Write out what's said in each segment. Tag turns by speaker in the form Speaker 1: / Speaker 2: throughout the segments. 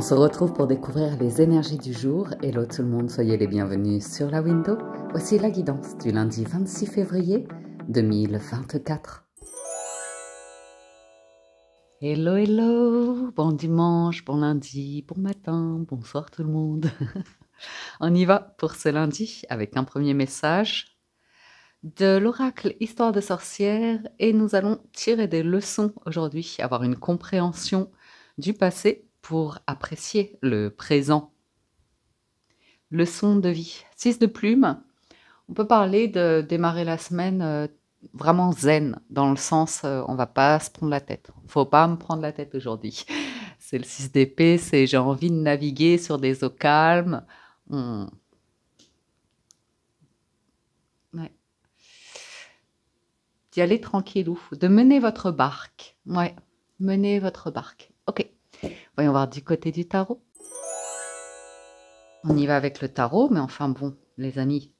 Speaker 1: On se retrouve pour découvrir les énergies du jour. Hello tout le monde, soyez les bienvenus sur la window. Voici la guidance du lundi 26 février 2024. Hello, hello, bon dimanche, bon lundi, bon matin, bonsoir tout le monde. On y va pour ce lundi avec un premier message de l'oracle Histoire de sorcière et nous allons tirer des leçons aujourd'hui, avoir une compréhension du passé pour apprécier le présent. Leçon de vie. 6 de plume. On peut parler de démarrer la semaine euh, vraiment zen, dans le sens euh, on va pas se prendre la tête. Faut pas me prendre la tête aujourd'hui. C'est le 6 d'épée, c'est j'ai envie de naviguer sur des eaux calmes. D'y aller tranquille ou de mener votre barque. Ouais, mener votre barque. Ok. Voyons voir du côté du tarot. On y va avec le tarot, mais enfin bon, les amis,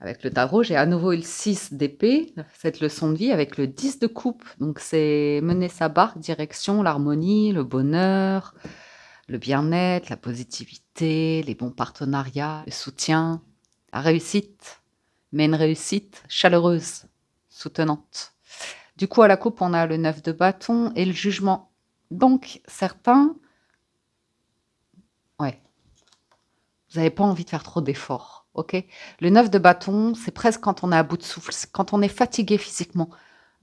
Speaker 1: avec le tarot, j'ai à nouveau le 6 d'épée, cette leçon de vie avec le 10 de coupe. Donc c'est mener sa barque direction l'harmonie, le bonheur, le bien-être, la positivité, les bons partenariats, le soutien, la réussite, mais une réussite chaleureuse, soutenante. Du coup, à la coupe, on a le 9 de bâton et le jugement. Donc, certains, ouais, vous n'avez pas envie de faire trop d'efforts. ok le 9 de bâton, c'est presque quand on est à bout de souffle, quand on est fatigué physiquement,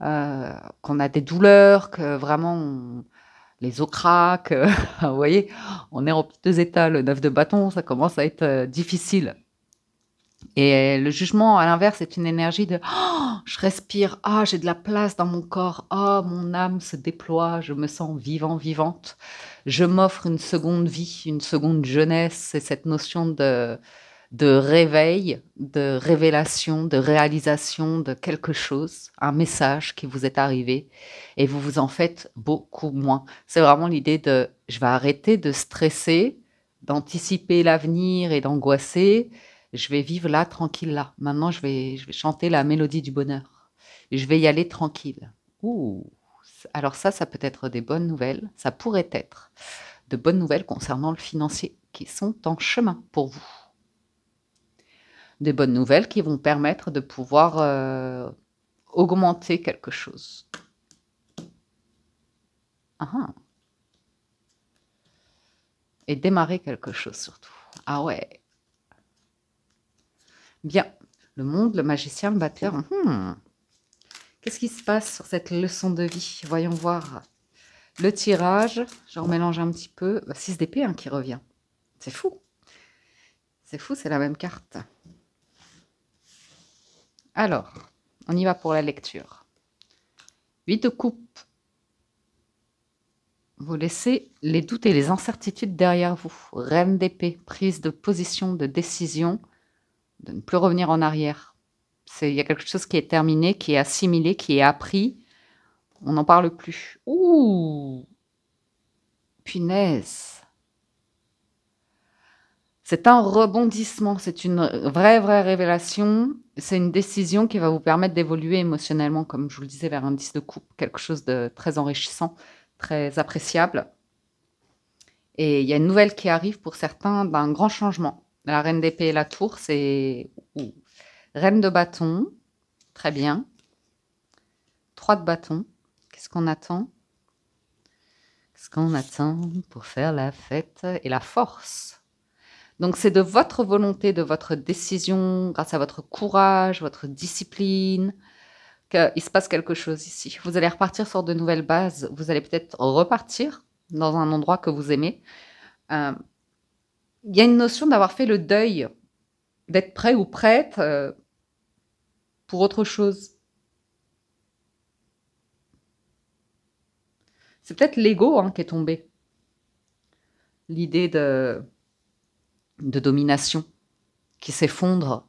Speaker 1: euh, qu'on a des douleurs, que vraiment les os craquent. vous voyez, on est en deux états. Le 9 de bâton, ça commence à être euh, difficile. Et le jugement, à l'inverse, est une énergie de oh, je respire, ah, j'ai de la place dans mon corps, ah, mon âme se déploie, je me sens vivant, vivante. Je m'offre une seconde vie, une seconde jeunesse. C'est cette notion de, de réveil, de révélation, de réalisation de quelque chose, un message qui vous est arrivé, et vous vous en faites beaucoup moins. C'est vraiment l'idée de je vais arrêter de stresser, d'anticiper l'avenir et d'angoisser, je vais vivre là, tranquille là. Maintenant, je vais, je vais chanter la mélodie du bonheur. Je vais y aller tranquille. Ouh. Alors ça, ça peut être des bonnes nouvelles. Ça pourrait être de bonnes nouvelles concernant le financier qui sont en chemin pour vous. Des bonnes nouvelles qui vont permettre de pouvoir euh, augmenter quelque chose. Ah. Et démarrer quelque chose surtout. Ah ouais, Bien, le monde, le magicien, le batteur. Hmm. Qu'est-ce qui se passe sur cette leçon de vie Voyons voir. Le tirage, je remélange un petit peu. 6 bah, d'épée hein, qui revient. C'est fou. C'est fou, c'est la même carte. Alors, on y va pour la lecture. 8 de coupe. Vous laissez les doutes et les incertitudes derrière vous. Reine d'épée, prise de position, de décision, de ne plus revenir en arrière. Il y a quelque chose qui est terminé, qui est assimilé, qui est appris. On n'en parle plus. Ouh Punaise c'est un rebondissement, c'est une vraie, vraie révélation. C'est une décision qui va vous permettre d'évoluer émotionnellement, comme je vous le disais, vers un 10 de coupe, quelque chose de très enrichissant, très appréciable. Et il y a une nouvelle qui arrive pour certains d'un grand changement. La reine d'épée et la tour, c'est. Reine de bâton, très bien. Trois de bâton, qu'est-ce qu'on attend Qu'est-ce qu'on attend pour faire la fête Et la force. Donc c'est de votre volonté, de votre décision, grâce à votre courage, votre discipline, qu'il se passe quelque chose ici. Vous allez repartir sur de nouvelles bases. Vous allez peut-être repartir dans un endroit que vous aimez. Euh, il y a une notion d'avoir fait le deuil, d'être prêt ou prête euh, pour autre chose. C'est peut-être l'ego hein, qui est tombé. L'idée de, domination qui s'effondre.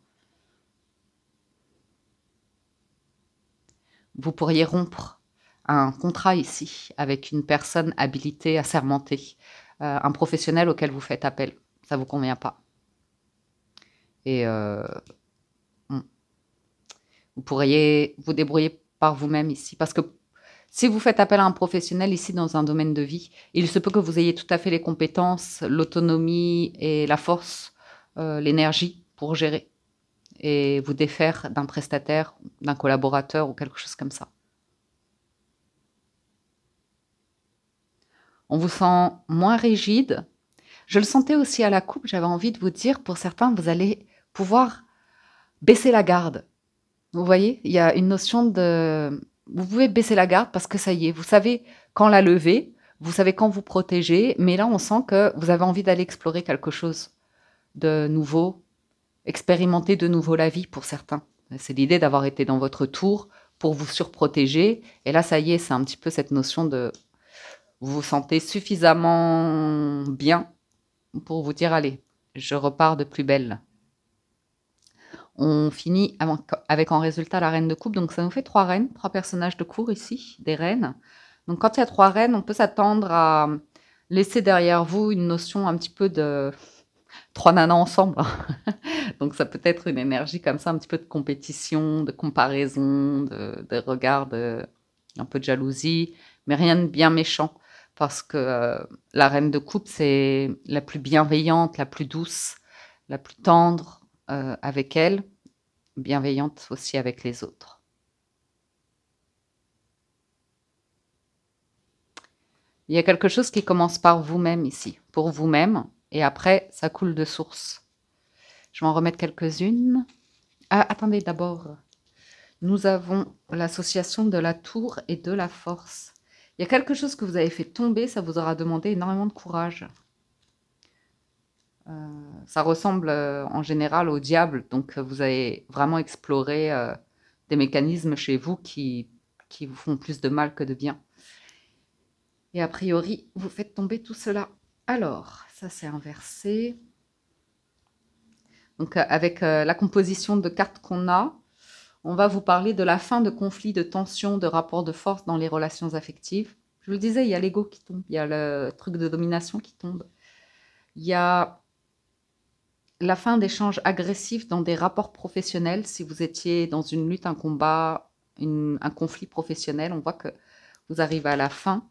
Speaker 1: Vous pourriez rompre un contrat ici avec une personne habilitée, assermentée, euh, un professionnel auquel vous faites appel ça vous convient pas. Et euh, hmm. vous pourriez vous débrouiller par vous-même ici. Parce que si vous faites appel à un professionnel ici dans un domaine de vie, il se peut que vous ayez tout à fait les compétences, l'autonomie et la force, euh, l'énergie pour gérer et vous défaire d'un prestataire, d'un collaborateur ou quelque chose comme ça. On vous sent moins rigide, je le sentais aussi à la coupe, j'avais envie de vous dire, pour certains, vous allez pouvoir baisser la garde. Vous voyez, il y a une notion de... Vous pouvez baisser la garde parce que ça y est, vous savez quand la lever, vous savez quand vous protéger, mais là on sent que vous avez envie d'aller explorer quelque chose de nouveau, expérimenter de nouveau la vie pour certains. C'est l'idée d'avoir été dans votre tour pour vous surprotéger. Et là, ça y est, c'est un petit peu cette notion de vous vous sentez suffisamment bien pour vous dire allez, je repars de plus belle. On finit avec en résultat la reine de coupe, donc ça nous fait trois reines, trois personnages de cour ici, des reines. Donc quand il y a trois reines, on peut s'attendre à laisser derrière vous une notion un petit peu de trois nanas ensemble. Hein. donc ça peut être une énergie comme ça, un petit peu de compétition, de comparaison, de, de regard, un peu de jalousie, mais rien de bien méchant parce que euh, la reine de coupe, c'est la plus bienveillante, la plus douce, la plus tendre euh, avec elle, bienveillante aussi avec les autres. Il y a quelque chose qui commence par vous-même ici, pour vous-même, et après, ça coule de source. Je vais en remettre quelques-unes. Ah, attendez, d'abord, nous avons l'association de la tour et de la force. Il y a quelque chose que vous avez fait tomber, ça vous aura demandé énormément de courage. Euh, ça ressemble euh, en général au diable, donc euh, vous avez vraiment exploré des mécanismes chez vous qui, qui vous font plus de mal que de bien. Et a priori, vous faites tomber tout cela. Alors, ça c'est inversé. Donc avec la composition de cartes qu'on a, on va vous parler de la fin de conflits, de tensions, de rapports de force dans les relations affectives. Je vous le disais, il y a l'ego qui tombe, il y a le truc de domination qui tombe. Il y a la fin d'échanges agressifs dans des rapports professionnels. Si vous étiez dans une lutte, un combat, un conflit professionnel, on voit que vous arrivez à la fin.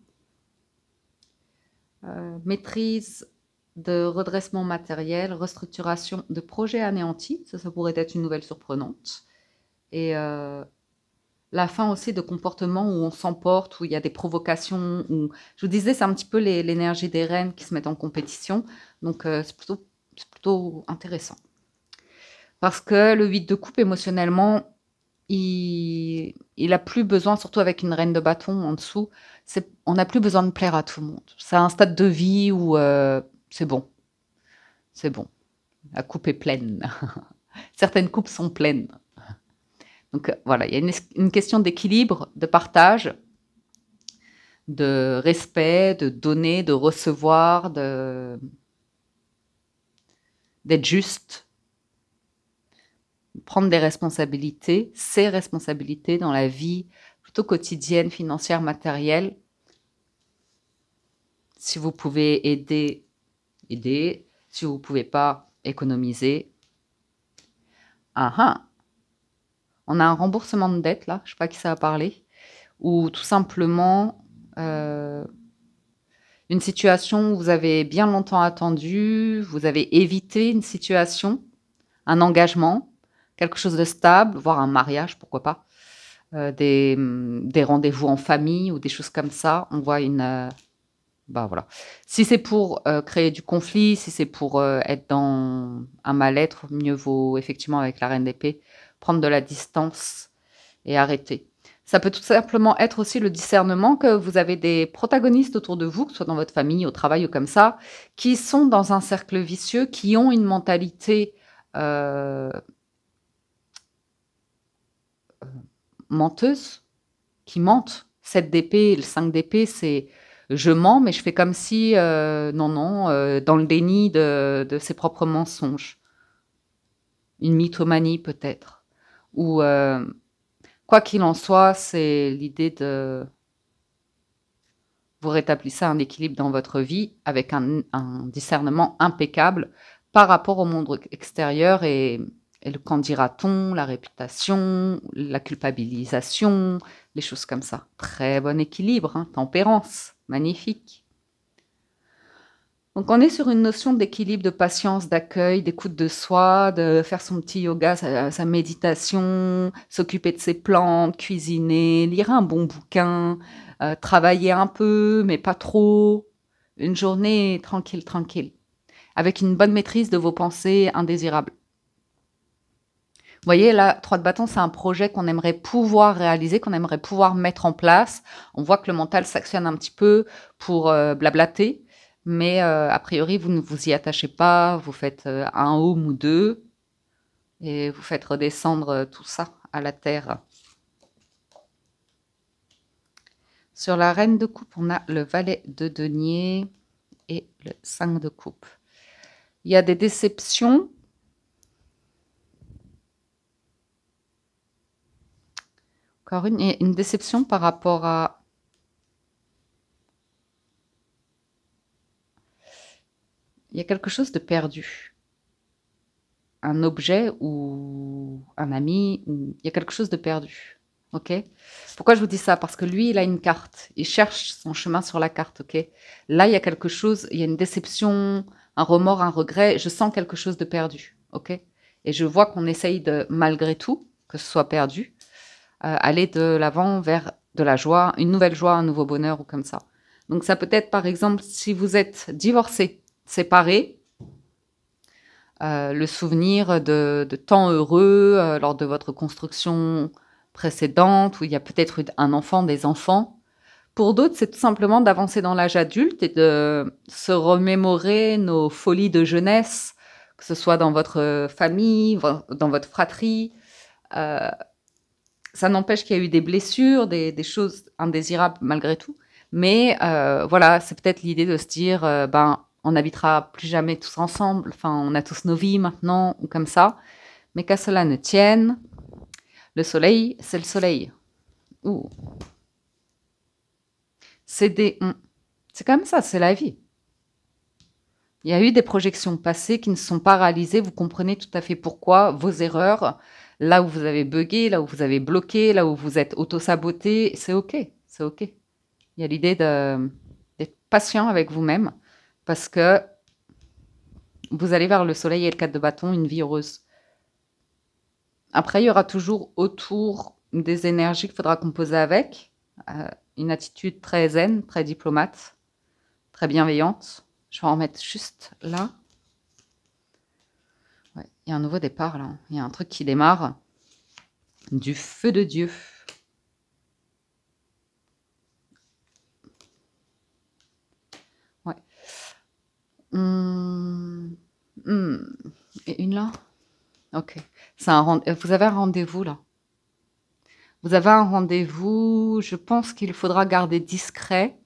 Speaker 1: Euh, maîtrise de redressement matériel, restructuration de projets anéantis, ça pourrait être une nouvelle surprenante. Et euh, la fin aussi de comportements où on s'emporte, où il y a des provocations. Où... Je vous disais, c'est un petit peu l'énergie des reines qui se mettent en compétition. Donc, euh, c'est plutôt, plutôt intéressant. Parce que le vide de coupe, émotionnellement, il, il a plus besoin, surtout avec une reine de bâton en dessous, on n'a plus besoin de plaire à tout le monde. C'est un stade de vie où euh, c'est bon. C'est bon. La coupe est pleine. Certaines coupes sont pleines. Donc euh, voilà, il y a une, question d'équilibre, de partage, de respect, de donner, de recevoir, d'être juste, prendre des responsabilités, ses responsabilités dans la vie plutôt quotidienne, financière, matérielle. Si vous pouvez aider, aider. Si vous ne pouvez pas, économiser. Ah, ah on a un remboursement de dette, là, je ne sais pas qui ça a parlé, ou tout simplement euh, une situation où vous avez bien longtemps attendu, vous avez évité une situation, un engagement, quelque chose de stable, voire un mariage, pourquoi pas, euh, des, rendez-vous en famille ou des choses comme ça. On voit une... Euh, bah voilà. Si c'est pour créer du conflit, si c'est pour être dans un mal-être, mieux vaut effectivement avec la reine d'épée prendre de la distance et arrêter. Ça peut tout simplement être aussi le discernement que vous avez des protagonistes autour de vous, que ce soit dans votre famille, au travail ou comme ça, qui sont dans un cercle vicieux, qui ont une mentalité euh, euh, menteuse, qui mentent. 7 d'épée, le 5 d'épée, c'est je mens, mais je fais comme si, euh, non, non, dans le déni de ses propres mensonges. Une mythomanie peut-être. Ou euh, quoi qu'il en soit, c'est l'idée de vous rétablissez un équilibre dans votre vie avec un, discernement impeccable par rapport au monde extérieur et, et le qu'en dira-t-on, la réputation, la culpabilisation, les choses comme ça. Très bon équilibre, hein. tempérance, magnifique. Donc on est sur une notion d'équilibre, de patience, d'accueil, d'écoute de soi, de faire son petit yoga, sa, méditation, s'occuper de ses plantes, cuisiner, lire un bon bouquin, euh, travailler un peu, mais pas trop. Une journée tranquille, tranquille, avec une bonne maîtrise de vos pensées indésirables. Vous voyez, là, Trois de bâtons, c'est un projet qu'on aimerait pouvoir réaliser, qu'on aimerait pouvoir mettre en place. On voit que le mental s'actionne un petit peu pour euh, blablater, mais euh, a priori, vous ne vous y attachez pas, vous faites euh, un home ou deux, et vous faites redescendre euh, tout ça à la terre. Sur la reine de coupe, on a le valet de denier et le 5 de coupe. Il y a des déceptions. Encore une déception par rapport à il y a quelque chose de perdu. Un objet ou un ami, il y a quelque chose de perdu. Ok Pourquoi je vous dis ça Parce que lui, il a une carte. Il cherche son chemin sur la carte. Ok Là, il y a quelque chose, il y a une déception, un remords, un regret. Je sens quelque chose de perdu. Ok Et je vois qu'on essaye de, malgré tout, que ce soit perdu, euh, aller de l'avant vers de la joie, une nouvelle joie, un nouveau bonheur ou comme ça. Donc ça peut être par exemple si vous êtes divorcé, séparer euh, le souvenir de, temps heureux euh, lors de votre construction précédente, où il y a peut-être un enfant, des enfants. Pour d'autres, c'est tout simplement d'avancer dans l'âge adulte et de se remémorer nos folies de jeunesse, que ce soit dans votre famille, dans votre fratrie. Euh, ça n'empêche qu'il y a eu des blessures, des, des choses indésirables malgré tout. Mais voilà, c'est peut-être l'idée de se dire, ben, on n'habitera plus jamais tous ensemble, enfin, on a tous nos vies maintenant, ou comme ça. Mais qu'à cela ne tienne, le soleil, c'est le soleil. Ouh. C'est des. Hum. C'est comme ça, c'est la vie. Il y a eu des projections passées qui ne sont pas réalisées. Vous comprenez tout à fait pourquoi vos erreurs, là où vous avez bugué, là où vous avez bloqué, là où vous êtes auto-saboté, c'est OK. C'est OK. Il y a l'idée d'être patient avec vous-même parce que vous allez vers le soleil et le cadre de bâton, une vie heureuse. Après, il y aura toujours autour des énergies qu'il faudra composer avec. Euh, une attitude très zen, très diplomate, très bienveillante. Je vais en mettre juste là. Il y a un nouveau départ là. Il y a un truc qui démarre. Du feu de Dieu. Hmm. Hmm. Et une là Ok. Un euh, vous avez un rendez-vous là Vous avez un rendez-vous. Je pense qu'il faudra garder discret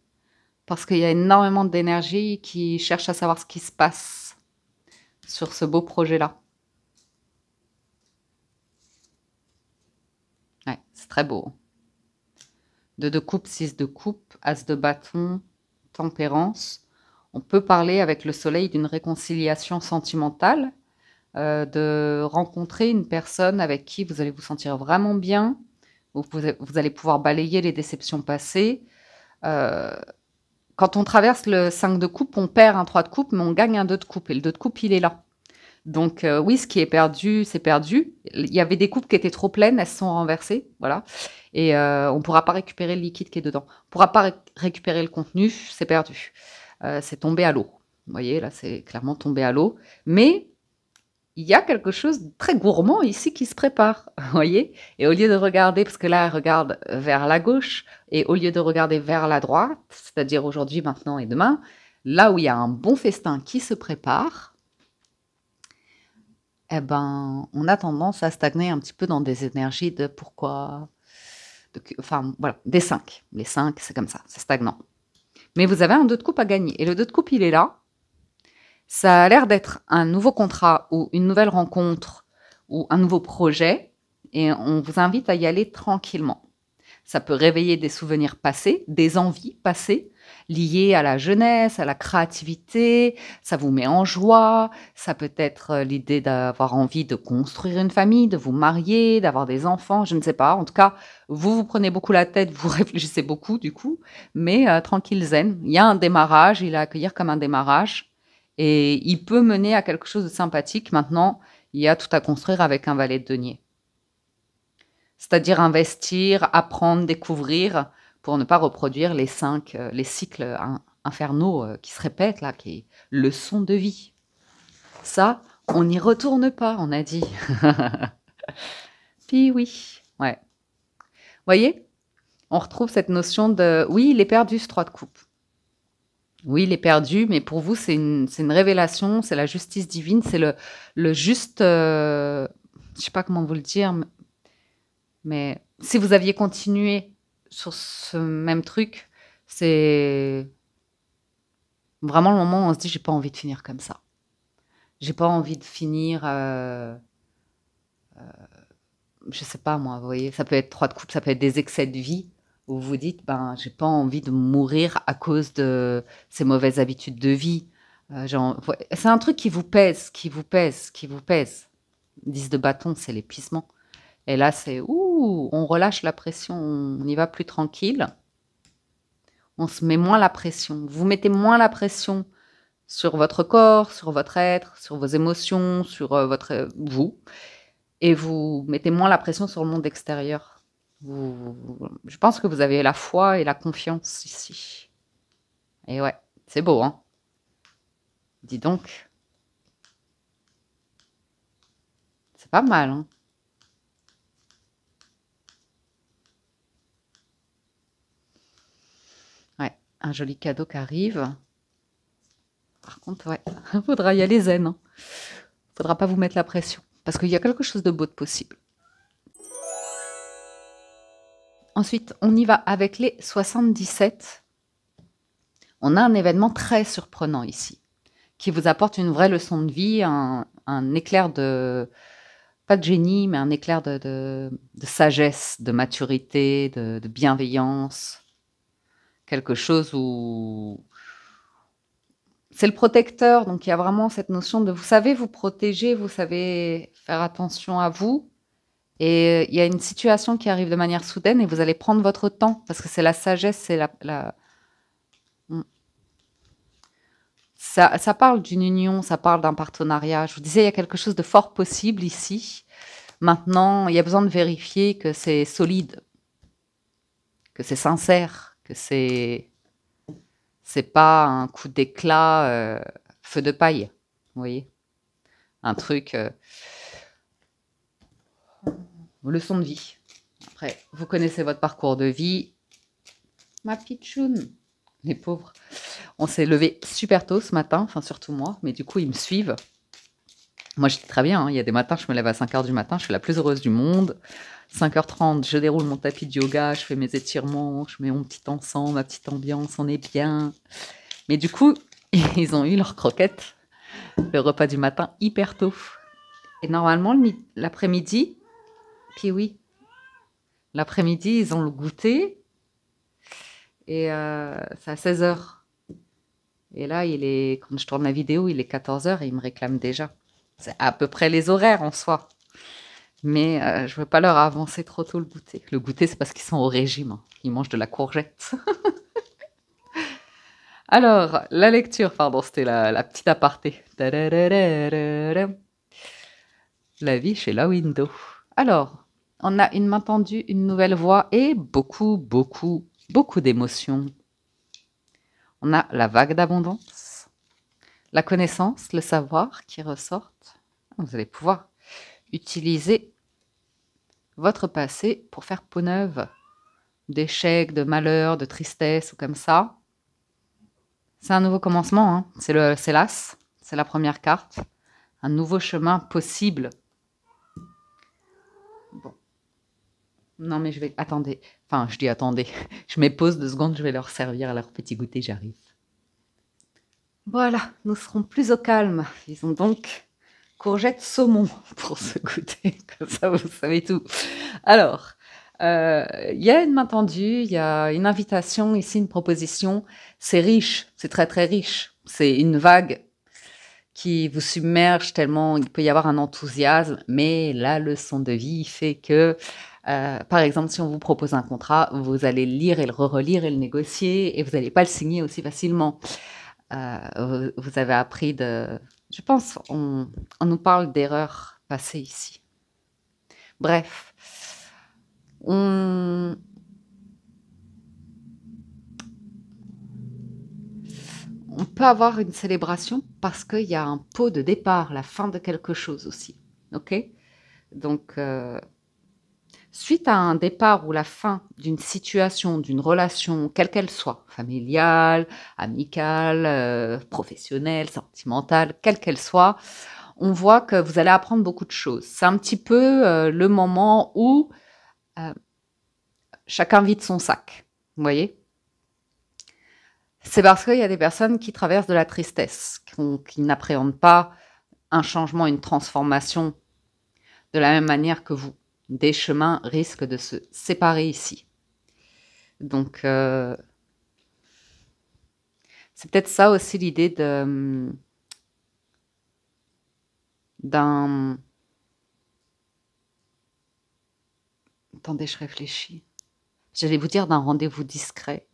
Speaker 1: parce qu'il y a énormément d'énergie qui cherche à savoir ce qui se passe sur ce beau projet-là. Ouais, c'est très beau. Deux de coupe, six de coupe, as de bâton, tempérance. On peut parler avec le soleil d'une réconciliation sentimentale, euh, de rencontrer une personne avec qui vous allez vous sentir vraiment bien, vous, vous allez pouvoir balayer les déceptions passées. Euh, quand on traverse le 5 de coupe, on perd un 3 de coupe, mais on gagne un 2 de coupe. Et le 2 de coupe, il est là. Donc euh, oui, ce qui est perdu, c'est perdu. Il y avait des coupes qui étaient trop pleines, elles se sont renversées, voilà. Et on ne pourra pas récupérer le liquide qui est dedans. On ne pourra pas récupérer le contenu, c'est perdu. Euh, c'est tombé à l'eau. Vous voyez, là, c'est clairement tombé à l'eau. Mais il y a quelque chose de très gourmand ici qui se prépare, vous voyez Et au lieu de regarder, parce que là, elle regarde vers la gauche, et au lieu de regarder vers la droite, c'est-à-dire aujourd'hui, maintenant et demain, là où il y a un bon festin qui se prépare, eh ben, on a tendance à stagner un petit peu dans des énergies de pourquoi, enfin voilà, des cinq, Les cinq c'est comme ça, c'est stagnant. Mais vous avez un 2 de coupe à gagner. Et le 2 de coupe, il est là. Ça a l'air d'être un nouveau contrat ou une nouvelle rencontre ou un nouveau projet. Et on vous invite à y aller tranquillement. Ça peut réveiller des souvenirs passés, des envies passées, lié à la jeunesse, à la créativité, ça vous met en joie, ça peut être euh, l'idée d'avoir envie de construire une famille, de vous marier, d'avoir des enfants, je ne sais pas. En tout cas, vous vous prenez beaucoup la tête, vous réfléchissez beaucoup du coup, mais euh, tranquille zen, il y a un démarrage, il a à accueillir comme un démarrage et il peut mener à quelque chose de sympathique. Maintenant, il y a tout à construire avec un valet de denier. C'est-à-dire investir, apprendre, découvrir, pour ne pas reproduire les cinq, euh, les cycles infernaux euh, qui se répètent là, qui est son de vie. Ça, on n'y retourne pas, on a dit. Puis oui, ouais. Voyez, on retrouve cette notion de oui, il est perdu ce trois de coupe. Oui, il est perdu, mais pour vous, c'est une, révélation, c'est la justice divine, c'est le, le, juste. Euh, je ne sais pas comment vous le dire, mais si vous aviez continué sur ce même truc, c'est vraiment le moment où on se dit j'ai pas envie de finir comme ça. J'ai pas envie de finir. je euh, ne euh, je sais pas moi, vous voyez, ça peut être trois de coupe, ça peut être des excès de vie où vous dites ben j'ai pas envie de mourir à cause de ces mauvaises habitudes de vie. Euh, c'est un truc qui vous pèse, qui vous pèse, qui vous pèse. 10 de bâton, c'est l'épuisement. Et là, c'est ouh, on relâche la pression, on y va plus tranquille. On se met moins la pression. Vous mettez moins la pression sur votre corps, sur votre être, sur vos émotions, sur euh, votre euh, vous. Et vous mettez moins la pression sur le monde extérieur. je pense que vous avez la foi et la confiance ici. Et ouais, c'est beau, hein Dis donc. C'est pas mal, hein un joli cadeau qui arrive. Par contre, il faudra y aller zen. Hein. Faudra pas vous mettre la pression. Parce qu'il y a quelque chose de beau de possible. Ensuite, on y va avec les 77. On a un événement très surprenant ici, qui vous apporte une vraie leçon de vie, un, éclair de, pas de génie, mais un éclair de, sagesse, de maturité, de bienveillance quelque chose où c'est le protecteur. Donc il y a vraiment cette notion de vous savez vous protéger, vous savez faire attention à vous. Et euh, il y a une situation qui arrive de manière soudaine et vous allez prendre votre temps parce que c'est la sagesse, c'est la, hmm. Ça, ça, parle d'une union, ça parle d'un partenariat. Je vous disais, il y a quelque chose de fort possible ici. Maintenant, il y a besoin de vérifier que c'est solide, que c'est sincère c'est c'est pas un coup d'éclat euh, feu de paille, vous voyez Un truc euh, leçon de vie. Après, vous connaissez votre parcours de vie. Ma pitchoun les pauvres. On s'est levé super tôt ce matin, enfin surtout moi, mais du coup ils me suivent. Moi, je très bien, hein. il y a des matins, je me lève à 5 h du matin, je suis la plus heureuse du monde. 5h30, je déroule mon tapis de yoga, je fais mes étirements, je mets mon petit encens, ma petite ambiance, on est bien. Mais du coup, ils ont eu leur croquette, le repas du matin hyper tôt. Et normalement, l'après-midi, puis oui, l'après-midi, ils ont le goûter. Et euh, c'est à 16h. Et là, il est, quand je tourne la vidéo, il est 14h et ils me réclament déjà. C'est à peu près les horaires en soi mais euh, je ne veux pas leur avancer trop tôt le goûter. Le goûter, c'est parce qu'ils sont au régime, hein. ils mangent de la courgette. Alors, la lecture, pardon, c'était la, petite aparté. La vie chez la window. Alors, on a une main tendue, une nouvelle voix et beaucoup, beaucoup, beaucoup d'émotions. On a la vague d'abondance, la connaissance, le savoir qui ressortent. Vous allez pouvoir Utilisez votre passé pour faire peau neuve d'échecs, de malheurs, de tristesse ou comme ça. C'est un nouveau commencement, hein. c'est le l'as, c'est la première carte, un nouveau chemin possible. Bon. Non mais je vais attendez. Enfin, je dis attendez. Je mets pause deux secondes, je vais leur servir leur petit goûter, j'arrive. Voilà, nous serons plus au calme. Ils ont donc courgette saumon pour ce goûter. Comme ça, vous savez tout. Alors, euh, il y a une main tendue, il y a une invitation, ici une proposition. C'est riche, c'est très très riche. C'est une vague qui vous submerge tellement il peut y avoir un enthousiasme, mais la leçon de vie fait que, euh, par exemple, si on vous propose un contrat, vous allez le lire et le relire et le négocier, et vous n'allez pas le signer aussi facilement. Euh, vous avez appris de, je pense on, nous parle d'erreurs passées ici. Bref, on, peut avoir une célébration parce qu'il y a un pot de départ, la fin de quelque chose aussi. Ok Donc, euh, Suite à un départ ou la fin d'une situation, d'une relation, quelle qu'elle soit, familiale, amicale, euh, professionnelle, sentimentale, quelle qu'elle soit, on voit que vous allez apprendre beaucoup de choses. C'est un petit peu euh, le moment où euh, chacun vide son sac, vous voyez C'est parce qu'il y a des personnes qui traversent de la tristesse, qui n'appréhendent pas un changement, une transformation de la même manière que vous des chemins risquent de se séparer ici. Donc, euh, c'est peut-être ça aussi l'idée de hum, d'un... Attendez, je réfléchis. J'allais vous dire d'un rendez-vous discret.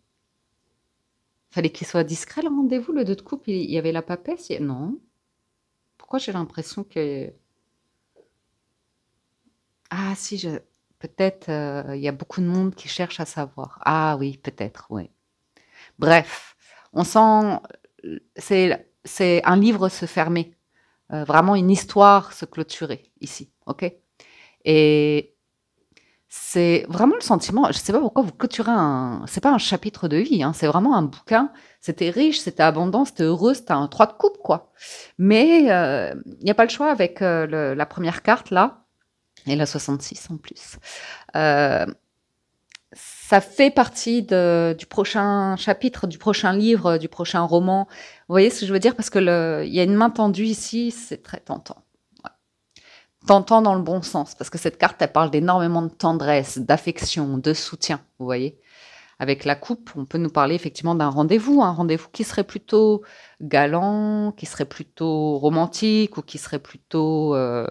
Speaker 1: Fallait qu'il soit discret le rendez-vous, le deux de coupe. Il y avait la papesse Non. Pourquoi j'ai l'impression que ah si, je... peut-être euh, il y a beaucoup de monde qui cherche à savoir. Ah oui, peut-être, oui. Bref, on sent, c'est, un livre se fermer, euh, vraiment une histoire se clôturer ici, ok Et c'est vraiment le sentiment, je ne sais pas pourquoi vous clôturez un, c'est pas un chapitre de vie, hein, c'est vraiment un bouquin, c'était riche, c'était abondant, c'était heureux, c'était un trois de coupe, quoi. Mais euh, il n'y a pas le choix avec la première carte, là, et la 66 en plus. Euh, ça fait partie du prochain chapitre, du prochain livre, du prochain roman. Vous voyez ce que je veux dire Parce que il y a une main tendue ici, c'est très tentant. Tentant dans le bon sens, parce que cette carte, elle parle d'énormément de tendresse, d'affection, de soutien, vous voyez avec la coupe, on peut nous parler effectivement d'un rendez-vous, un rendez-vous qui serait plutôt galant, qui serait plutôt romantique ou qui serait plutôt euh,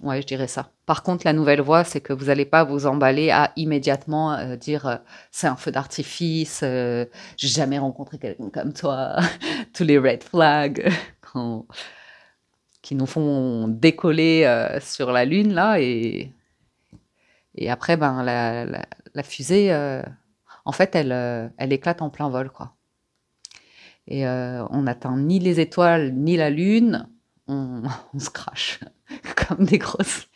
Speaker 1: Ouais, je dirais ça. Par contre, la nouvelle voie, c'est que vous n'allez pas vous emballer à immédiatement euh, dire euh, c'est un feu d'artifice, euh, j'ai jamais rencontré quelqu'un comme toi, tous les red flags qui nous font décoller sur la lune là et et après ben la, fusée, en fait, elle elle éclate en plein vol quoi. Et on n'atteint ni les étoiles ni la lune on, se crache comme des grosses.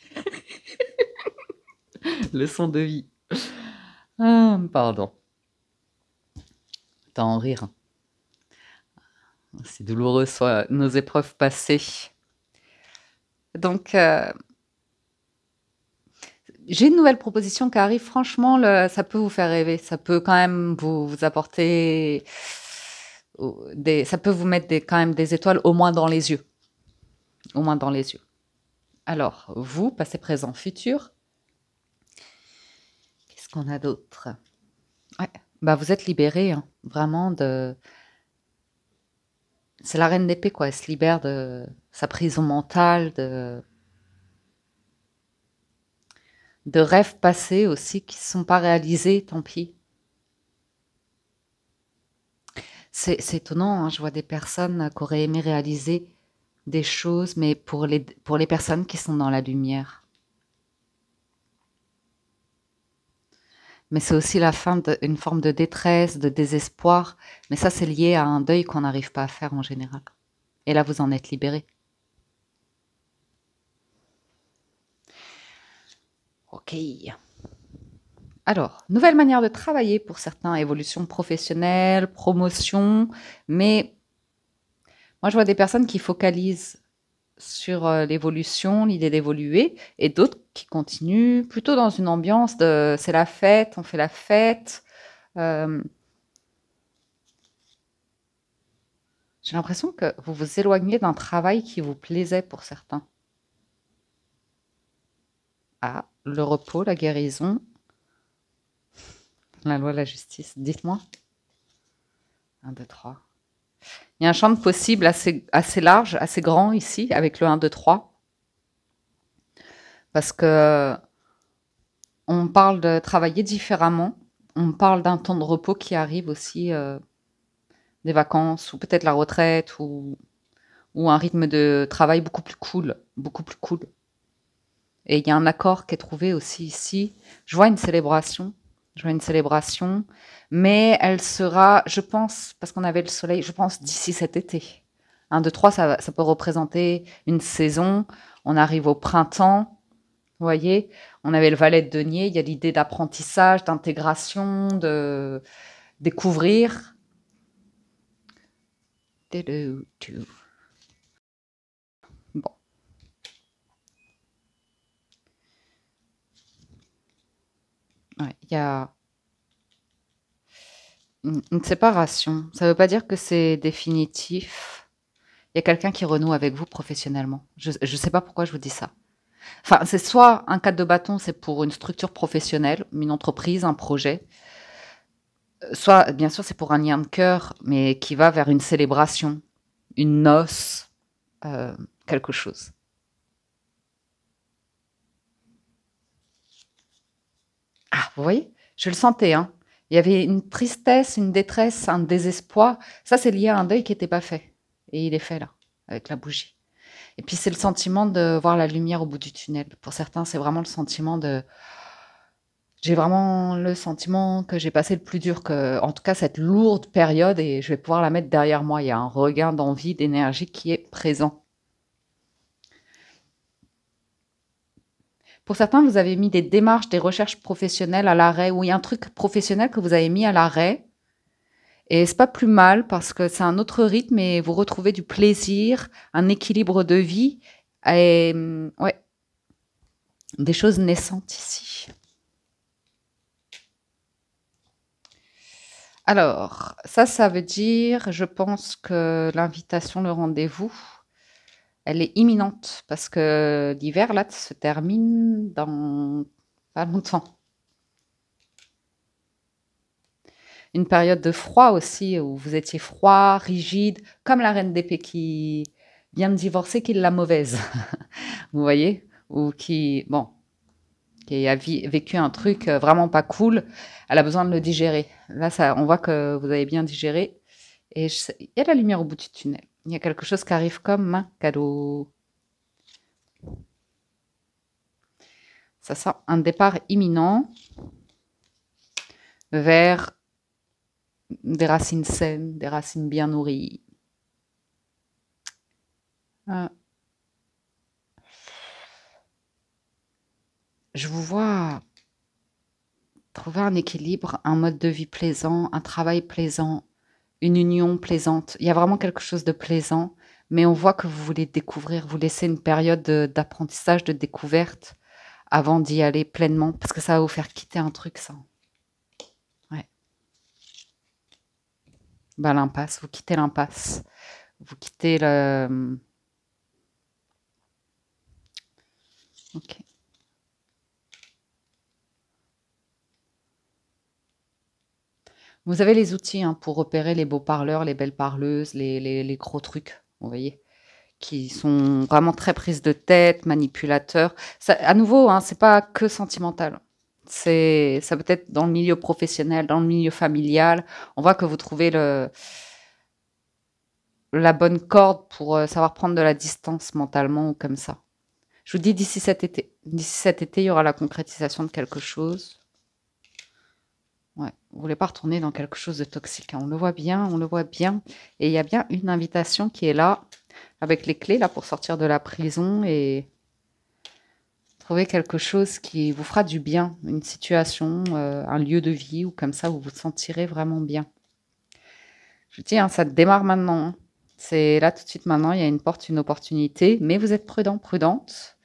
Speaker 1: Leçon de vie. Ah, pardon. T'as en rire. C'est douloureux, soit nos épreuves passées. Donc, euh, j'ai une nouvelle proposition qui arrive. Franchement, ça peut vous faire rêver. Ça peut quand même vous, vous apporter. Euh, des, ça peut vous mettre quand même des étoiles, au moins dans les yeux au moins dans les yeux. Alors, vous, passé, présent, futur. Qu'est-ce qu'on a d'autre bah, Vous êtes libéré, hein. vraiment de... C'est la reine d'épée, quoi. Elle se libère de sa prison mentale, de de rêves passés aussi qui ne sont pas réalisés, tant pis. C'est étonnant, hein. je vois des personnes qui auraient aimé réaliser des choses, mais pour les, pour les personnes qui sont dans la lumière. Mais c'est aussi la fin d'une forme de détresse, de désespoir. Mais ça, c'est lié à un deuil qu'on n'arrive pas à faire en général. Et là, vous en êtes libéré. Ok. Alors, nouvelle manière de travailler pour certains, évolution professionnelle, promotion, mais moi, je vois des personnes qui focalisent sur euh, l'évolution, l'idée d'évoluer, et d'autres qui continuent plutôt dans une ambiance de c'est la fête, on fait la fête. Euh J'ai l'impression que vous vous éloignez d'un travail qui vous plaisait pour certains. Ah, le repos, la guérison, la loi, la justice, dites-moi. Un, deux, trois. Il y a un champ possible assez, large, assez grand ici, avec le 1, 2, 3. Parce que on parle de travailler différemment. On parle d'un temps de repos qui arrive aussi, euh, des vacances ou peut-être la retraite ou, un rythme de travail beaucoup plus cool, beaucoup plus cool. Et il y a un accord qui est trouvé aussi ici. Je vois une célébration j'aurai une célébration, mais elle sera, je pense, parce qu'on avait le soleil, je pense d'ici cet été. 1, 2, 3, ça, ça peut représenter une saison. On arrive au printemps, vous voyez. On avait le valet de denier, il y a l'idée d'apprentissage, d'intégration, de découvrir. Il y a une, séparation. Ça ne veut pas dire que c'est définitif. Il y a quelqu'un qui renoue avec vous professionnellement. Je ne sais pas pourquoi je vous dis ça. Enfin, c'est soit un cadre de bâton, c'est pour une structure professionnelle, une entreprise, un projet. Euh, soit, bien sûr, c'est pour un lien de cœur, mais qui va vers une célébration, une noce, euh, quelque chose. Ah, vous voyez, je le sentais. Hein. Il y avait une tristesse, une détresse, un désespoir. Ça, c'est lié à un deuil qui n'était pas fait. Et il est fait là, avec la bougie. Et puis, c'est le sentiment de voir la lumière au bout du tunnel. Pour certains, c'est vraiment le sentiment de. J'ai vraiment le sentiment que j'ai passé le plus dur, que, en tout cas cette lourde période, et je vais pouvoir la mettre derrière moi. Il y a un regain d'envie, d'énergie qui est présent. Pour certains, vous avez mis des démarches, des recherches professionnelles à l'arrêt, ou il y a un truc professionnel que vous avez mis à l'arrêt. Et c'est pas plus mal parce que c'est un autre rythme et vous retrouvez du plaisir, un équilibre de vie. Et, mm, ouais, des choses naissantes ici. Alors, ça, ça veut dire, je pense que l'invitation, le rendez-vous, elle est imminente parce que l'hiver là se termine dans pas longtemps. Une période de froid aussi où vous étiez froid, rigide, comme la reine d'épée qui vient de divorcer, qui est la mauvaise, vous voyez, ou qui bon, qui a vécu un truc euh, vraiment pas cool, elle a besoin de le digérer. Là, ça, on voit que vous avez bien digéré et il y a la lumière au bout du tunnel. Il y a quelque chose qui arrive comme un cadeau. Ça sent un départ imminent vers des racines saines, des racines bien nourries. Euh. Je vous vois trouver un équilibre, un mode de vie plaisant, un travail plaisant, une union plaisante. Il y a vraiment quelque chose de plaisant, mais on voit que vous voulez découvrir, vous laissez une période d'apprentissage, de découverte avant d'y aller pleinement, parce que ça va vous faire quitter un truc, ça. Ouais. bah l'impasse, vous quittez l'impasse. Vous quittez le... Ok. Vous avez les outils hein, pour repérer les beaux parleurs, les belles parleuses, les, gros trucs, vous voyez qui sont vraiment très prises de tête, manipulateurs. à nouveau, hein, c'est pas que sentimental. C'est ça peut être dans le milieu professionnel, dans le milieu familial. On voit que vous trouvez la bonne corde pour euh, savoir prendre de la distance mentalement ou comme ça. Je vous dis d'ici cet été. D'ici cet été, il y aura la concrétisation de quelque chose. Ouais, ne voulez pas retourner dans quelque chose de toxique. Hein. On le voit bien, on le voit bien. Et il y a bien une invitation qui est là, avec les clés, là, pour sortir de la prison et trouver quelque chose qui vous fera du bien, une situation, euh, un lieu de vie, ou comme ça, vous vous sentirez vraiment bien. Je vous dis, hein, ça démarre maintenant. Hein. C'est là tout de suite maintenant, il y a une porte, une opportunité, mais vous êtes prudent, prudente.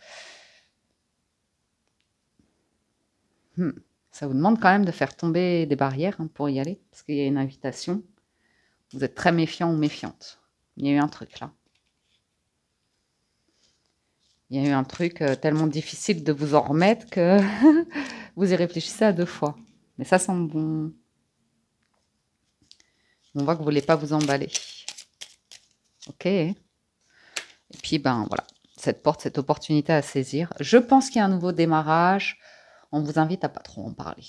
Speaker 1: Hmm ça vous demande quand même de faire tomber des barrières hein, pour y aller, parce qu'il y a une invitation. Vous êtes très méfiant ou méfiante. Il y a eu un truc là. Il y a eu un truc euh, tellement difficile de vous en remettre que vous y réfléchissez à deux fois. Mais ça semble bon. On voit que vous ne voulez pas vous emballer. Ok. Et puis, ben voilà, cette porte, cette opportunité à saisir. Je pense qu'il y a un nouveau démarrage on vous invite à pas trop en parler.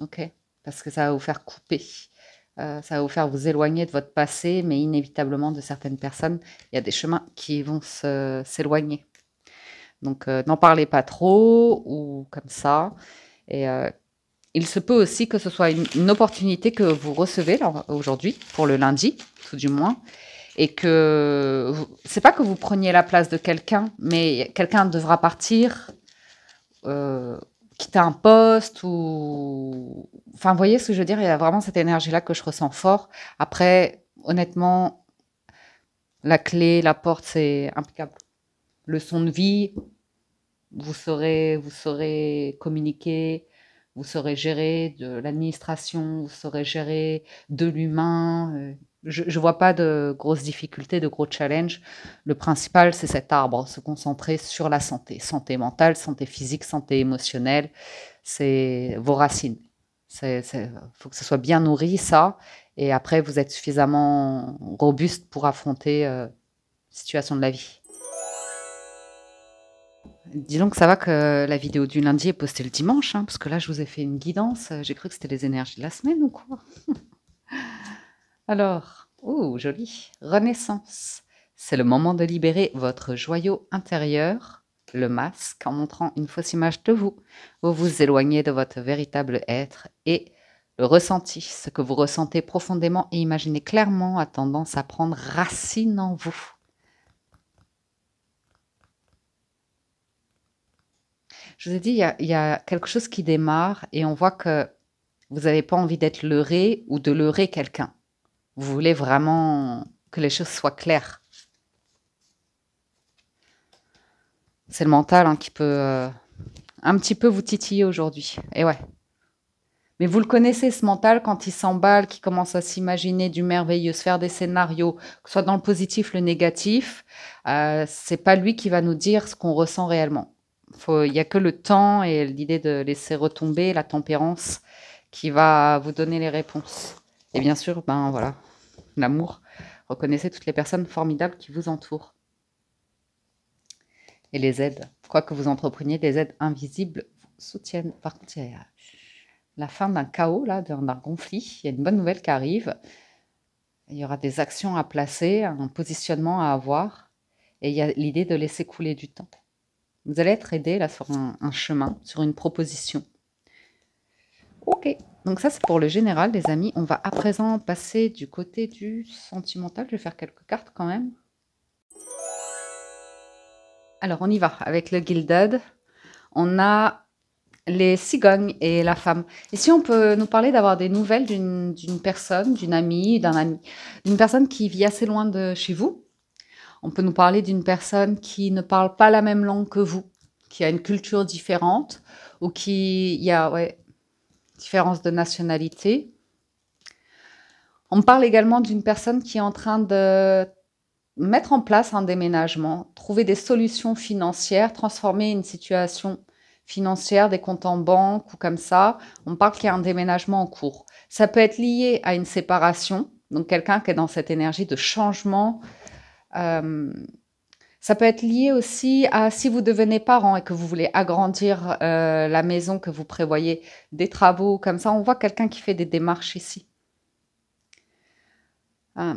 Speaker 1: OK Parce que ça va vous faire couper. Euh, ça va vous faire vous éloigner de votre passé, mais inévitablement de certaines personnes, il y a des chemins qui vont s'éloigner. Donc euh, n'en parlez pas trop ou comme ça. Et euh, il se peut aussi que ce soit une, opportunité que vous recevez aujourd'hui, pour le lundi, tout du moins. Et que c'est pas que vous preniez la place de quelqu'un, mais quelqu'un devra partir quitter un poste ou. Enfin, vous voyez ce que je veux dire Il y a vraiment cette énergie-là que je ressens fort. Après, honnêtement, la clé, la porte, c'est impeccable. Leçon de vie, vous saurez, vous saurez communiquer, vous saurez gérer de l'administration, vous saurez gérer de l'humain. Euh, je ne vois pas de grosses difficultés, de gros challenges. Le principal, c'est cet arbre, se concentrer sur la santé, santé mentale, santé physique, santé émotionnelle, c'est vos racines. Il faut que ce soit bien nourri, ça, et après, vous êtes suffisamment robuste pour affronter euh, la situation de la vie. Dis donc, ça va que la vidéo du lundi est postée le dimanche, hein, parce que là, je vous ai fait une guidance. J'ai cru que c'était les énergies de la semaine ou quoi Alors, ouh, joli. Renaissance. C'est le moment de libérer votre joyau intérieur, le masque, en montrant une fausse image de vous. Vous vous éloignez de votre véritable être et le ressenti, ce que vous ressentez profondément et imaginez clairement, a tendance à prendre racine en vous. Je vous ai dit, il y, il y a quelque chose qui démarre et on voit que vous n'avez pas envie d'être leurré ou de leurrer quelqu'un. Vous voulez vraiment que les choses soient claires. C'est le mental hein, qui peut euh, un petit peu vous titiller aujourd'hui. Et ouais. Mais vous le connaissez, ce mental, quand il s'emballe, qui commence à s'imaginer du merveilleux, se faire des scénarios, que ce soit dans le positif, le négatif, euh, c'est pas lui qui va nous dire ce qu'on ressent réellement. Il n'y a que le temps et l'idée de laisser retomber la tempérance qui va vous donner les réponses. Et bien sûr, ben voilà, l'amour, reconnaissez toutes les personnes formidables qui vous entourent. Et les aides, quoi que vous entrepreniez, des aides invisibles vous soutiennent. Par contre, il y a la fin d'un chaos, là, d'un conflit, il y a une bonne nouvelle qui arrive. Il y aura des actions à placer, un positionnement à avoir, et il y a l'idée de laisser couler du temps. Vous allez être aidé là sur un, un chemin, sur une proposition. Ok, donc ça, c'est pour le général, les amis. On va à présent passer du côté du sentimental. Je vais faire quelques cartes quand même. Alors, on y va avec le Gilded. On a les cigognes et la femme. Ici, on peut nous parler d'avoir des nouvelles d'une personne, d'une amie, d'un ami, d'une personne qui vit assez loin de chez vous. On peut nous parler d'une personne qui ne parle pas la même langue que vous, qui a une culture différente ou qui, a, ouais, différence de nationalité. On parle également d'une personne qui est en train de mettre en place un déménagement, trouver des solutions financières, transformer une situation financière, des comptes en banque ou comme ça. On parle qu'il y a un déménagement en cours. Ça peut être lié à une séparation, donc quelqu'un qui est dans cette énergie de changement. Euh, ça peut être lié aussi à si vous devenez parent et que vous voulez agrandir euh, la maison, que vous prévoyez des travaux comme ça. On voit quelqu'un qui fait des démarches ici. Ah.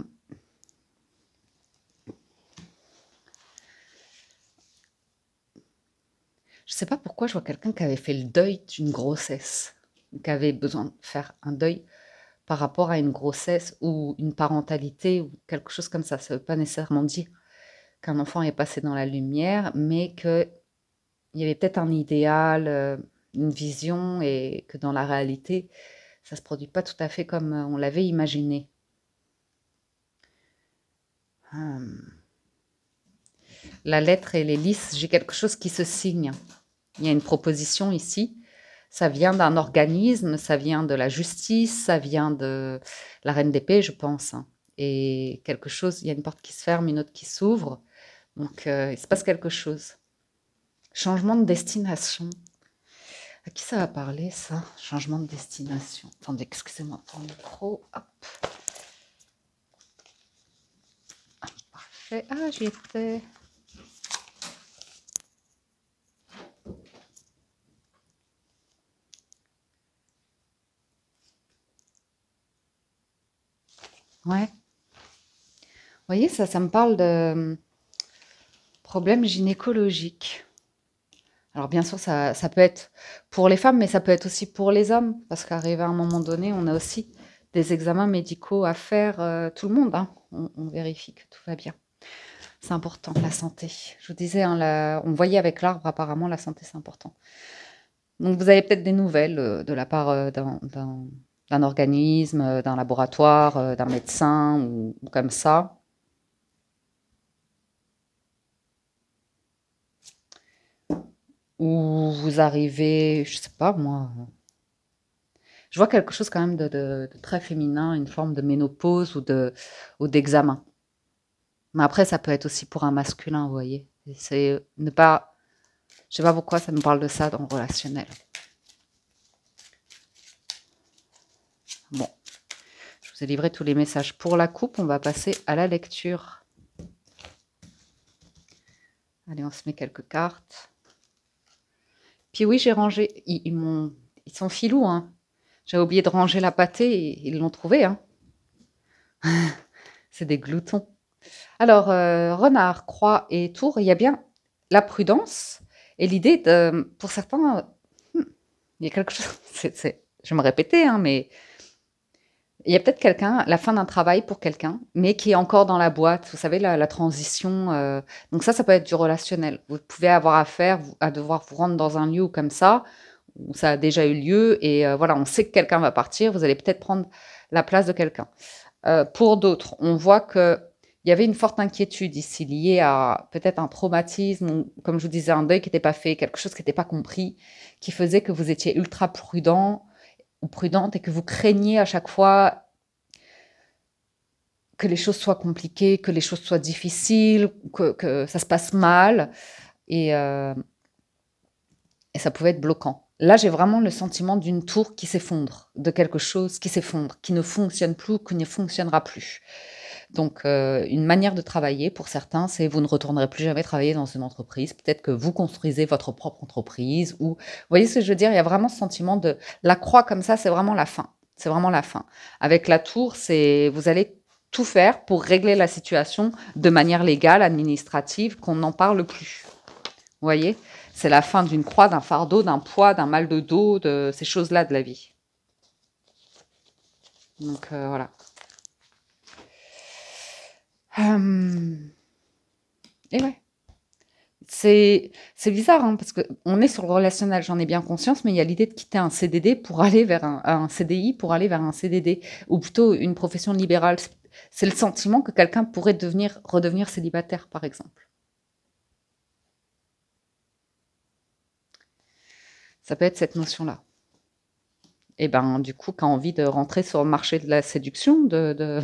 Speaker 1: Je ne sais pas pourquoi je vois quelqu'un qui avait fait le deuil d'une grossesse, qui avait besoin de faire un deuil par rapport à une grossesse ou une parentalité ou quelque chose comme ça. Ça ne veut pas nécessairement dire qu'un enfant est passé dans la lumière, mais qu'il y avait peut-être un idéal, euh, une vision, et que dans la réalité, ça ne se produit pas tout à fait comme euh, on l'avait imaginé. Hum. La lettre, et les lisse, j'ai quelque chose qui se signe. Il y a une proposition ici. Ça vient d'un organisme, ça vient de la justice, ça vient de la reine d'épée, je pense. Et quelque chose, il y a une porte qui se ferme, une autre qui s'ouvre. Donc, euh, il se passe quelque chose. Changement de destination. À qui ça va parler, ça Changement de destination. Attendez, excusez-moi pour micro. Hop. Ah, parfait. Ah, j'y étais. Ouais. Vous voyez, ça, ça me parle de problèmes gynécologiques. Alors bien sûr, ça, peut être pour les femmes, mais ça peut être aussi pour les hommes, parce qu'arrivé à un moment donné, on a aussi des examens médicaux à faire, euh, tout le monde, hein. on, vérifie que tout va bien. C'est important, la santé. Je vous disais, hein, on voyait avec l'arbre, apparemment, la santé, c'est important. Donc vous avez peut-être des nouvelles euh, de la part euh, d'un organisme, d'un laboratoire, d'un médecin, ou comme ça. Ou vous arrivez, je sais pas moi. Je vois quelque chose quand même de, très féminin, une forme de ménopause ou de d'examen. Mais après, ça peut être aussi pour un masculin, vous voyez. C'est ne pas. Je sais pas pourquoi ça me parle de ça dans relationnel. Bon, je vous ai livré tous les messages pour la coupe. On va passer à la lecture. Allez, on se met quelques cartes. Puis oui, j'ai rangé. Ils, sont filous. Hein. J'ai oublié de ranger la pâtée et ils l'ont trouvée. Hein. C'est des gloutons. Alors, euh, renard, croix et tour, il y a bien la prudence et l'idée de, pour certains, hmm, il y a quelque chose, c'est je me répéter, hein, mais il y a peut-être quelqu'un, la fin d'un travail pour quelqu'un, mais qui est encore dans la boîte. Vous savez, la, transition. Euh, donc ça, ça peut être du relationnel. Vous pouvez avoir affaire à devoir vous rendre dans un lieu comme ça, où ça a déjà eu lieu, et euh, voilà, on sait que quelqu'un va partir, vous allez peut-être prendre la place de quelqu'un. Euh, pour d'autres, on voit que il y avait une forte inquiétude ici liée à peut-être un traumatisme, comme je vous disais, un deuil qui n'était pas fait, quelque chose qui n'était pas compris, qui faisait que vous étiez ultra prudent, prudente et que vous craignez à chaque fois que les choses soient compliquées, que les choses soient difficiles, que, ça se passe mal. Et, euh, et ça pouvait être bloquant. Là, j'ai vraiment le sentiment d'une tour qui s'effondre, de quelque chose qui s'effondre, qui ne fonctionne plus, qui ne fonctionnera plus. Donc, euh, une manière de travailler pour certains, c'est vous ne retournerez plus jamais travailler dans une entreprise. Peut-être que vous construisez votre propre entreprise ou, vous voyez ce que je veux dire? Il y a vraiment ce sentiment de la croix comme ça, c'est vraiment la fin. C'est vraiment la fin. Avec la tour, c'est, vous allez tout faire pour régler la situation de manière légale, administrative, qu'on n'en parle plus. Vous voyez? C'est la fin d'une croix, d'un fardeau, d'un poids, d'un mal de dos, de ces choses-là de la vie. Donc euh, voilà. Et ouais. C'est bizarre, hein, parce qu'on est sur le relationnel, j'en ai bien conscience, mais il y a l'idée de quitter un CDD pour aller vers un, CDI, pour aller vers un CDD, ou plutôt une profession libérale. C'est le sentiment que quelqu'un pourrait devenir, redevenir célibataire, par exemple. Ça peut être cette notion-là. Et eh ben, du coup, qui a envie de rentrer sur le marché de la séduction, de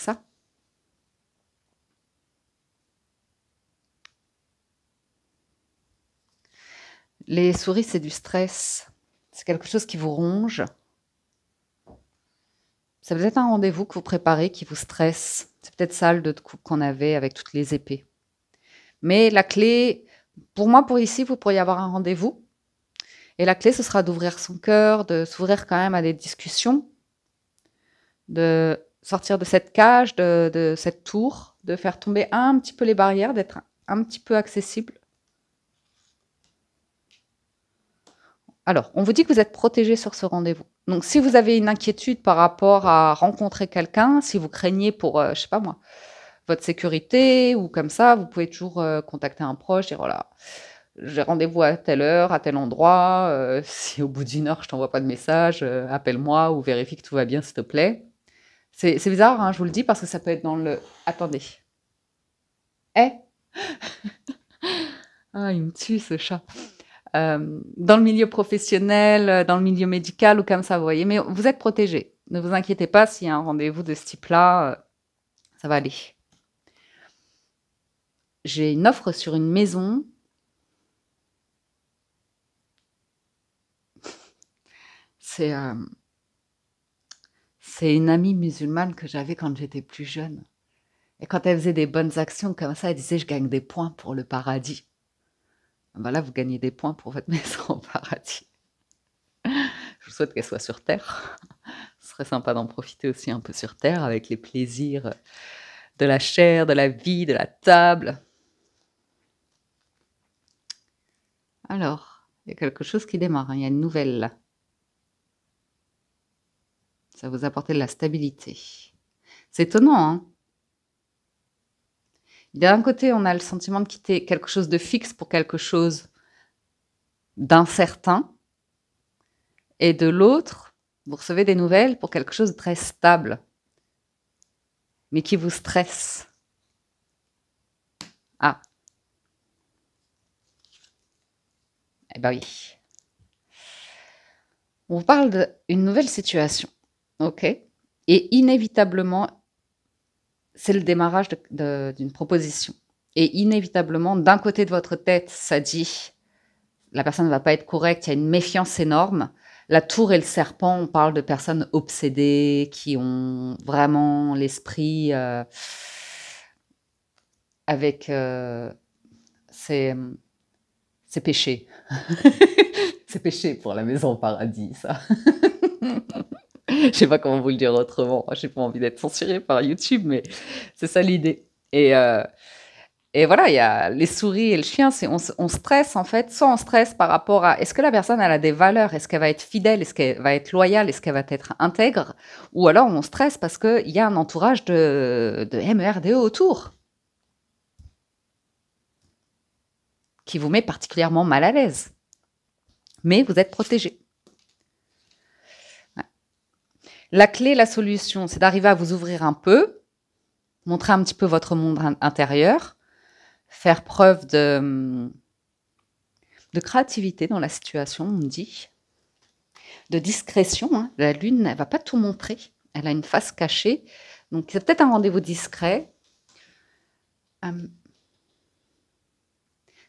Speaker 1: ça. Les souris, c'est du stress. C'est quelque chose qui vous ronge. C'est peut-être un rendez-vous que vous préparez qui vous stresse. C'est peut-être ça le de qu'on avait avec toutes les épées. Mais la clé, pour moi, pour ici, vous pourriez avoir un rendez-vous. Et la clé, ce sera d'ouvrir son cœur, de s'ouvrir quand même à des discussions, de sortir de cette cage, de, cette tour, de faire tomber un petit peu les barrières, d'être un, petit peu accessible. Alors, on vous dit que vous êtes protégé sur ce rendez-vous. Donc, si vous avez une inquiétude par rapport à rencontrer quelqu'un, si vous craignez pour, euh, je sais pas moi, votre sécurité ou comme ça, vous pouvez toujours euh, contacter un proche, dire voilà, j'ai rendez-vous à telle heure, à tel endroit. Euh, si au bout d'une heure, je t'envoie pas de message, appelle-moi ou vérifie que tout va bien, s'il te plaît. C'est bizarre, hein, je vous le dis, parce que ça peut être dans le attendez. Eh Ah, il me tue ce chat. Euh, dans le milieu professionnel, euh, dans le milieu médical ou comme ça, vous voyez. Mais vous êtes protégé. Ne vous inquiétez pas s'il y a un rendez-vous de ce type-là, euh, ça va aller. J'ai une offre sur une maison. C'est c'est une amie musulmane que j'avais quand j'étais plus jeune. Et quand elle faisait des bonnes actions comme ça, elle disait Je gagne des points pour le paradis. Ah ben là, vous gagnez des points pour votre maison au paradis. Je vous souhaite qu'elle soit sur Terre. Ce serait sympa d'en profiter aussi un peu sur Terre avec les plaisirs de la chair, de la vie, de la table. Alors, il y a quelque chose qui démarre, hein. il y a une nouvelle là. Ça vous apporter de la stabilité. C'est étonnant, hein D'un côté, on a le sentiment de quitter quelque chose de fixe pour quelque chose d'incertain. Et de l'autre, vous recevez des nouvelles pour quelque chose de très stable, mais qui vous stresse. Ah. Eh ben oui. On vous parle d'une nouvelle situation. OK. Et inévitablement, c'est le démarrage d'une proposition. Et inévitablement, d'un côté de votre tête, ça dit la personne ne va pas être correcte, il y a une méfiance énorme. La tour et le serpent, on parle de personnes obsédées, qui ont vraiment l'esprit euh, avec euh, c'est ses, péchés. ses péchés pour la maison paradis, ça. Je sais pas comment vous le dire autrement. J'ai pas envie d'être censuré par YouTube, mais c'est ça l'idée. Et, euh, et voilà, il y a les souris et le chien. C'est on, on, stresse en fait. Soit on stresse par rapport à est-ce que la personne elle a des valeurs, est-ce qu'elle va être fidèle, est-ce qu'elle va être loyale, est-ce qu'elle va être intègre, ou alors on stresse parce qu'il y a un entourage de, de MERDE autour. qui vous met particulièrement mal à l'aise. Mais vous êtes protégé. La clé, la solution, c'est d'arriver à vous ouvrir un peu, montrer un petit peu votre monde intérieur, faire preuve de, de créativité dans la situation, on dit, de discrétion. Hein. La lune, elle va pas tout montrer, elle a une face cachée, donc c'est peut-être un rendez-vous discret. Hum.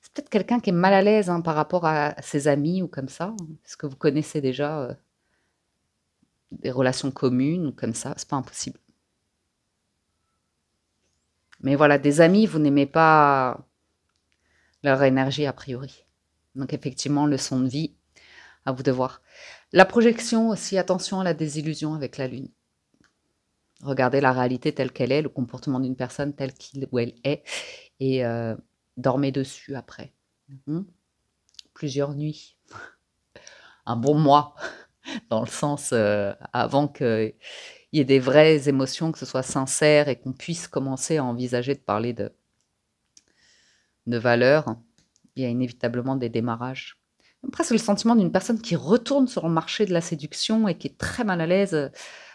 Speaker 1: c'est peut-être quelqu'un qui est mal à l'aise hein, par rapport à ses amis ou comme ça, hein. Est-ce que vous connaissez déjà. Euh, des relations communes ou comme ça, c'est pas impossible. Mais voilà, des amis, vous n'aimez pas leur énergie a priori. Donc effectivement, leçon de vie, à vous de voir. La projection aussi, attention à la désillusion avec la lune. Regardez la réalité telle qu'elle est, le comportement d'une personne telle qu'elle est, et euh, dormez dessus après. Hmm Plusieurs nuits. Un bon mois dans le sens euh, avant qu'il y ait des vraies émotions, que ce soit sincère et qu'on puisse commencer à envisager de parler de, de valeurs, il y a inévitablement des démarrages. Presque le sentiment d'une personne qui retourne sur le marché de la séduction et qui est très mal à l'aise euh,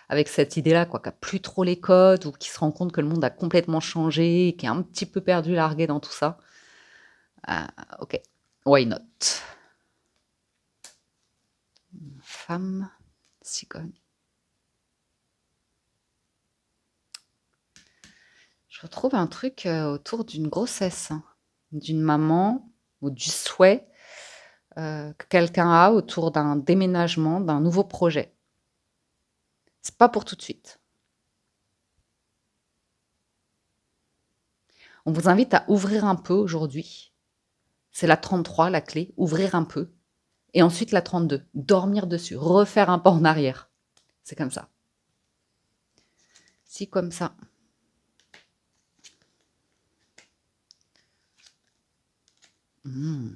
Speaker 1: avec cette idée-là, quoi, qui n'a plus trop les codes ou qui se rend compte que le monde a complètement changé, et qui est un petit peu perdu, largué dans tout ça. Euh, ok, why not je retrouve un truc euh, autour d'une grossesse, hein, d'une maman ou du souhait euh, que quelqu'un a autour d'un déménagement, d'un nouveau projet. C'est pas pour tout de suite. On vous invite à ouvrir un peu aujourd'hui. C'est la 33, la clé, ouvrir un peu. Et ensuite la 32, dormir dessus, refaire un pas en arrière. C'est comme ça. Si comme ça. Hmm.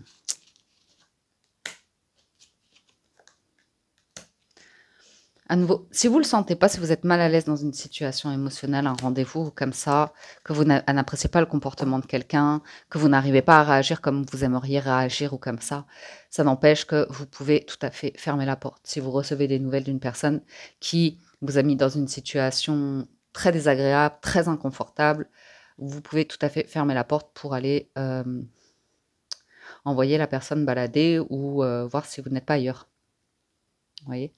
Speaker 1: à nouveau, si vous ne le sentez pas, si vous êtes mal à l'aise dans une situation émotionnelle, un rendez-vous comme ça, que vous n'appréciez pas le comportement de quelqu'un, que vous n'arrivez pas à réagir comme vous aimeriez réagir ou comme ça, ça n'empêche que vous pouvez tout à fait fermer la porte. Si vous recevez des nouvelles d'une personne qui vous a mis dans une situation très désagréable, très inconfortable, vous pouvez tout à fait fermer la porte pour aller euh, envoyer la personne balader ou euh, voir si vous n'êtes pas ailleurs. Vous voyez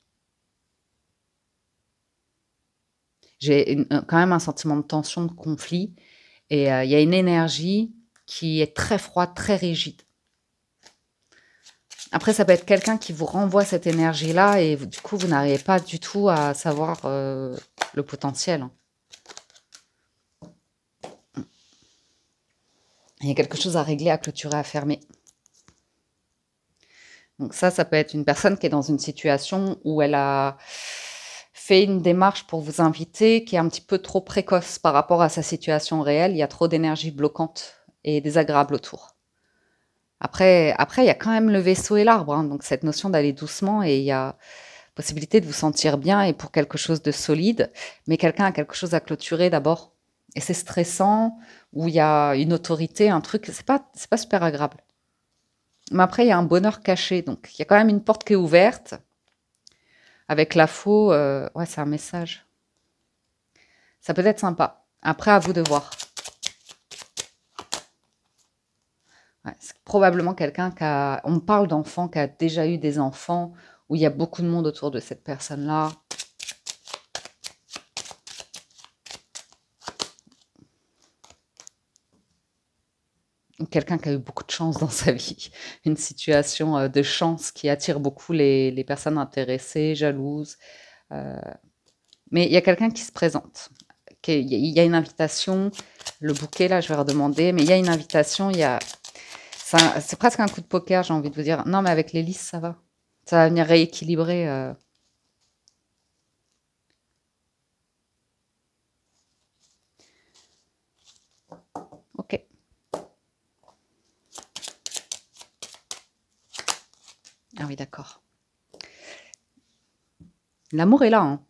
Speaker 1: j'ai quand même un sentiment de tension, de conflit. Et euh, il y a une énergie qui est très froide, très rigide. Après, ça peut être quelqu'un qui vous renvoie cette énergie-là et du coup, vous n'arrivez pas du tout à savoir euh, le potentiel. Hein. Il y a quelque chose à régler, à clôturer, à fermer. Donc ça, ça peut être une personne qui est dans une situation où elle a fait une démarche pour vous inviter qui est un petit peu trop précoce par rapport à sa situation réelle. Il y a trop d'énergie bloquante et désagréable autour. Après, après, il y a quand même le vaisseau et l'arbre, hein, donc cette notion d'aller doucement et il y a possibilité de vous sentir bien et pour quelque chose de solide, mais quelqu'un a quelque chose à clôturer d'abord. Et c'est stressant, où il y a une autorité, un truc, c'est pas, c'est pas super agréable. Mais après, il y a un bonheur caché, donc il y a quand même une porte qui est ouverte, avec la faux, euh, ouais, c'est un message. Ça peut être sympa. Après, à vous de voir. c'est probablement quelqu'un qui a... On parle d'enfants qui a déjà eu des enfants, où il y a beaucoup de monde autour de cette personne-là. quelqu'un qui a eu beaucoup de chance dans sa vie, une situation euh, de chance qui attire beaucoup les, personnes intéressées, jalouses. Euh. mais il y a quelqu'un qui se présente. Il y a une invitation, le bouquet là, je vais redemander, mais il y a une invitation, il y a... C'est presque un coup de poker, j'ai envie de vous dire. Non, mais avec les ça va. Ça va venir rééquilibrer. Euh, Ah oui, d'accord. L'amour est là. Hein.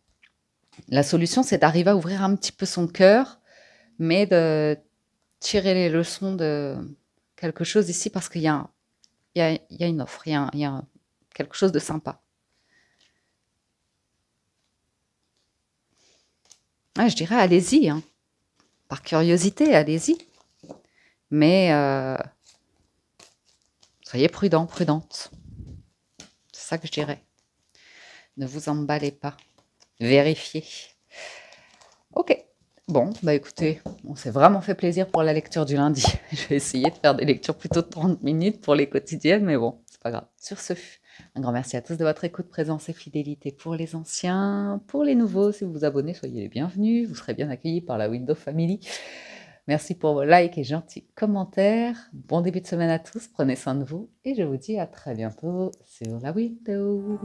Speaker 1: La solution, c'est d'arriver à ouvrir un petit peu son cœur, mais de tirer les leçons de quelque chose ici parce qu'il y, a, une offre, il y a, quelque chose de sympa. Ah, je dirais, allez-y. Hein. Par curiosité, allez-y. Mais euh, soyez prudent, prudente ça que je dirais. Ne vous emballez pas. Vérifiez. Ok. Bon, bah écoutez, on s'est vraiment fait plaisir pour la lecture du lundi. Je vais essayer de faire des lectures plutôt de 30 minutes pour les quotidiennes, mais bon, c'est pas grave. Sur ce, un grand merci à tous de votre écoute, présence et fidélité pour les anciens, pour les nouveaux. Si vous vous abonnez, soyez les bienvenus. Vous serez bien accueillis par la Window Family. Merci pour vos likes et gentils commentaires. Bon début de semaine à tous, prenez soin de vous et je vous dis à très bientôt sur la window.